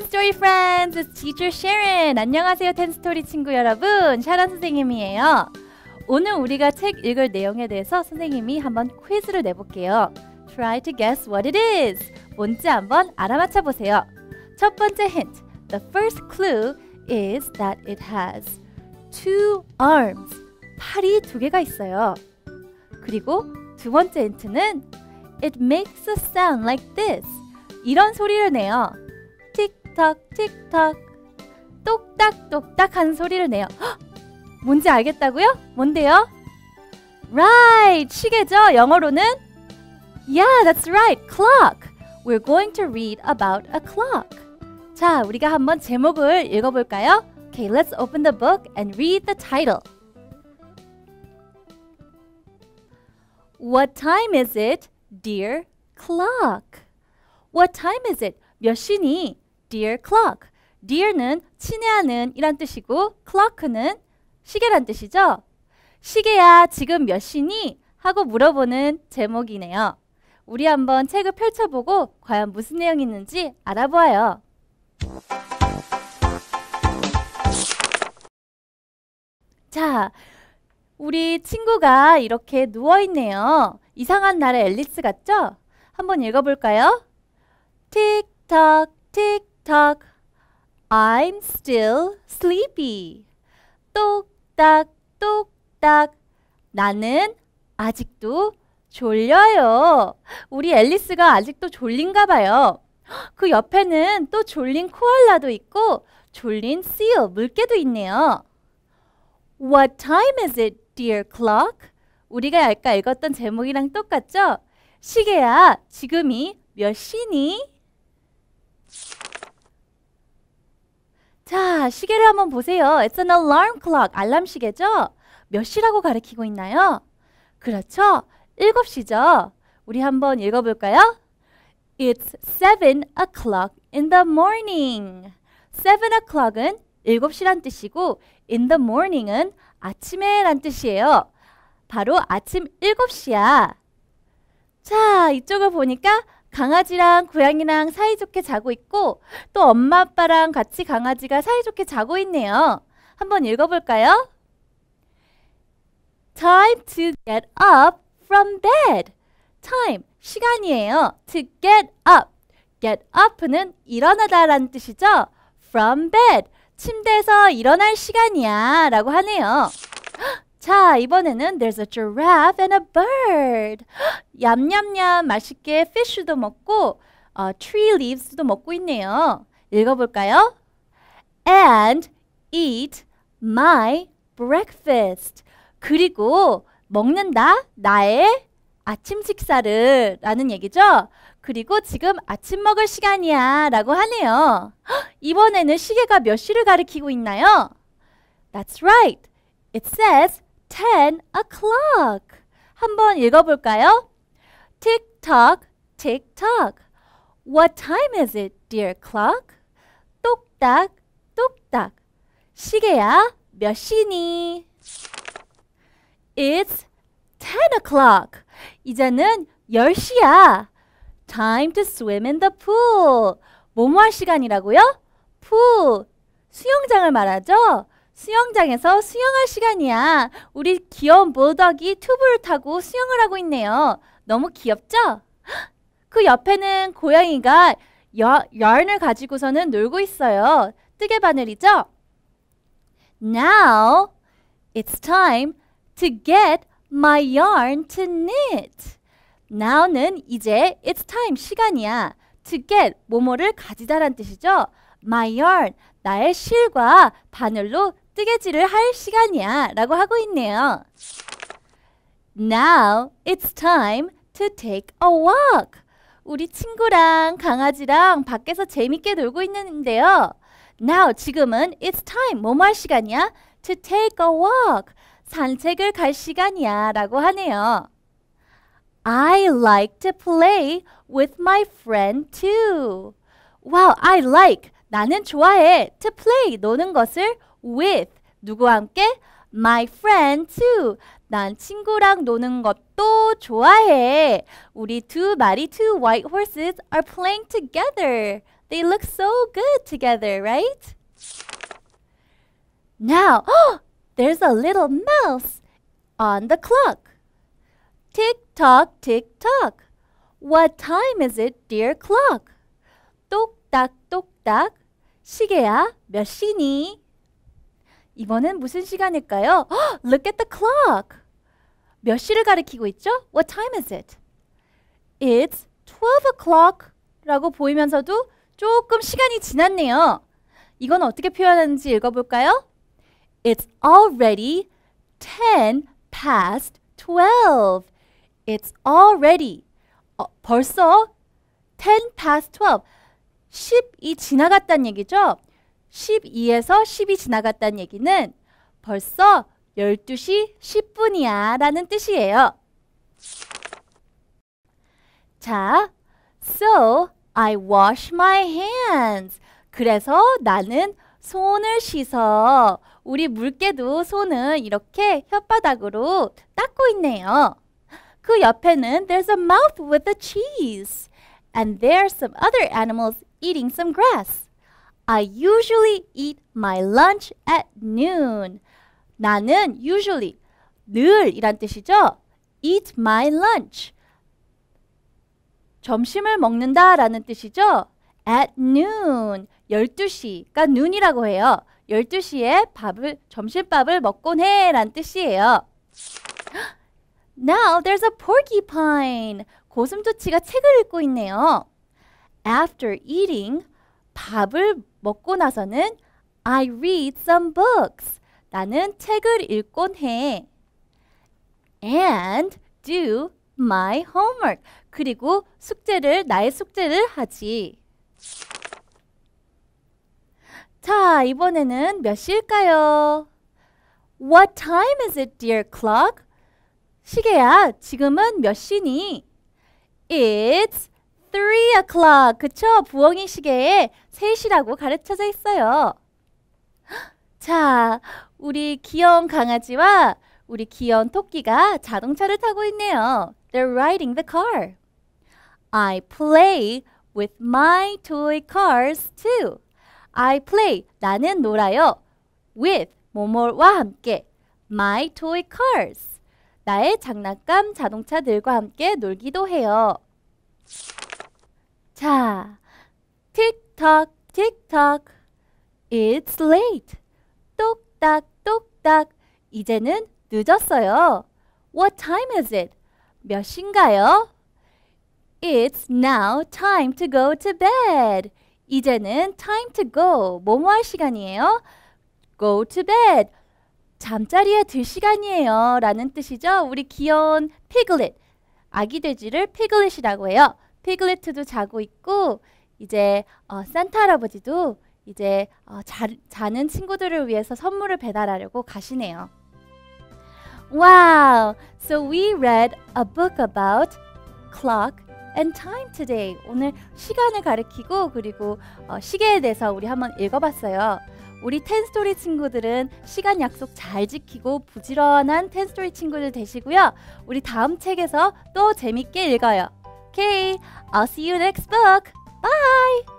텐스토리 프렌즈 지주 쉐렌 안녕하세요 텐스토리 친구 여러분 샤란 선생님이에요 오늘 우리가 책 읽을 내용에 대해서 선생님이 한번 퀴즈를 내볼게요 Try to guess what it is 뭔지 한번 알아맞혀 보세요 첫 번째 힌트 The first clue is that it has two arms 팔이 두 개가 있어요 그리고 두 번째 힌트는 It makes a sound like this 이런 소리를 내요 틱탁 틱탁 똑딱똑딱 하는 소리를 내요. 헉! 뭔지 알겠다고요? 뭔데요? Right! 시계죠? 영어로는 Yeah, that's right. Clock. We're going to read about a clock. 자, 우리가 한번 제목을 읽어볼까요? Okay, let's open the book and read the title. What time is it, dear clock? What time is it? 몇 시니? dear clock. dear는 친애하는 이란 뜻이고 clock는 시계란 뜻이죠. 시계야 지금 몇 시니? 하고 물어보는 제목이네요. 우리 한번 책을 펼쳐보고 과연 무슨 내용이 있는지 알아보아요. 자, 우리 친구가 이렇게 누워있네요. 이상한 날의 앨리스 같죠? 한번 읽어볼까요? 틱톡, 틱 똑딱 I'm still sleepy. 똑딱 똑딱 나는 아직도 졸려요. 우리 앨리스가 아직도 졸린가 봐요. 그 옆에는 또 졸린 코알라도 있고 졸린 씨어 물개도 있네요. What time is it, dear clock? 우리가 아까 읽었던 제목이랑 똑같죠? 시계야, 지금이 몇 시니? 시계를 한번 보세요. It's an alarm clock. 알람 시계죠? 몇 시라고 가리키고 있나요? 그렇죠. 7시죠. 우리 한번 읽어볼까요? It's s o'clock in the morning. s o'clock은 7시란 뜻이고 in the morning은 아침에 란 뜻이에요. 바로 아침 7시야. 자, 이쪽을 보니까 강아지랑 고양이랑 사이좋게 자고 있고 또 엄마 아빠랑 같이 강아지가 사이좋게 자고 있네요. 한번 읽어볼까요? Time to get up from bed. Time, 시간이에요. To get up. Get up는 일어나다라는 뜻이죠. From bed, 침대에서 일어날 시간이야 라고 하네요. 헉, 자, 이번에는 there's a giraffe and a bird. 얌얌얌 맛있게 fish도 먹고 어, tree leaves도 먹고 있네요. 읽어볼까요? And eat my breakfast. 그리고 먹는다 나의 아침 식사를 라는 얘기죠. 그리고 지금 아침 먹을 시간이야 라고 하네요. 이번에는 시계가 몇 시를 가리키고 있나요? That's right. It says 10 n o'clock. 한번 읽어볼까요? Tick-tock, tick-tock. What time is it, dear clock? 똑딱, 똑딱. 시계야, 몇 시니? It's 10 n o'clock. 이제는 10시야. Time to swim in the pool. 몸뭐할 시간이라고요? pool. 수영장을 말하죠? 수영장에서 수영할 시간이야. 우리 귀여운 모덕이 튜브를 타고 수영을 하고 있네요. 너무 귀엽죠? 그 옆에는 고양이가 여, 열을 가지고서는 놀고 있어요. 뜨개 바늘이죠? Now it's time to get my yarn to knit. Now는 이제 it's time 시간이야. To get 뭐뭐를 가지다란 뜻이죠. My yarn 나의 실과 바늘로 뜨개질을 할 시간이야 라고 하고 있네요. Now it's time to take a walk. 우리 친구랑 강아지랑 밖에서 재밌게 놀고 있는데요. Now 지금은 it's time 뭐뭐 할 시간이야? To take a walk. 산책을 갈 시간이야 라고 하네요. I like to play with my friend too. Wow, I like. 나는 좋아해. To play, 노는 것을 with 누구와 함께? My friend too. 난 친구랑 노는 것도 좋아해. 우리 두 마리 two white horses are playing together. They look so good together, right? Now, oh, there's a little mouse on the clock. Tick tock, tick tock. What time is it, dear clock? 똑딱, 똑딱. 시계야, 몇 시니? 이번엔 무슨 시간일까요? Look at the clock. 몇 시를 가리키고 있죠? What time is it? It's 12 o'clock 라고 보이면서도 조금 시간이 지났네요. 이건 어떻게 표현하는지 읽어볼까요? It's already 10 past 12. It's already 어, 벌써 10 past 12. 10이 지나갔다는 얘기죠? 12에서 10이 지나갔다는 얘기는 벌써 12시 10분이야 라는 뜻이에요. 자, so I wash my hands. 그래서 나는 손을 씻어. 우리 물개도 손을 이렇게 혓바닥으로 닦고 있네요. 그 옆에는 there's a mouth with a cheese and there's some other animals eating some grass. I usually eat my lunch at noon. 나는 usually 늘이란 뜻이죠. eat my lunch. 점심을 먹는다라는 뜻이죠. at noon. 12시가 noon이라고 해요. 12시에 밥을 점심밥을 먹곤 해란 뜻이에요. Now there's a porcupine. 고슴조치가 책을 읽고 있네요. After eating, 밥을 먹고 나서는 I read some books. 나는 책을 읽곤 해. And do my homework. 그리고 숙제를 나의 숙제를 하지. 자, 이번에는 몇 시일까요? What time is it, dear clock? 시계야, 지금은 몇 시니? It's three o'clock. 그쵸? 부엉이 시계에 3시라고 가르쳐져 있어요. 자, 우리 귀여운 강아지와 우리 귀여운 토끼가 자동차를 타고 있네요. They're riding the car. I play with my toy cars too. I play. 나는 놀아요. with 모모와 함께 my toy cars. 나의 장난감 자동차들과 함께 놀기도 해요. 자, 틱톡, 틱톡. It's late. 똑딱, 똑딱. 이제는 늦었어요. What time is it? 몇 시인가요? It's now time to go to bed. 이제는 time to go. 뭐뭐 할 시간이에요? Go to bed. 잠자리에 들 시간이에요. 라는 뜻이죠. 우리 귀여운 피글릿. 아기 돼지를 피글릿이라고 해요. 피글레트도 자고 있고 이제 어, 산타 할아버지도 이제 어, 자, 자는 친구들을 위해서 선물을 배달하려고 가시네요. Wow! So we read a book about clock and time today. 오늘 시간을 가리키고 그리고 어, 시계에 대해서 우리 한번 읽어봤어요. 우리 텐스토리 친구들은 시간 약속 잘 지키고 부지런한 텐스토리 친구들 되시고요. 우리 다음 책에서 또 재밌게 읽어요. Okay, I'll see you next book. Bye!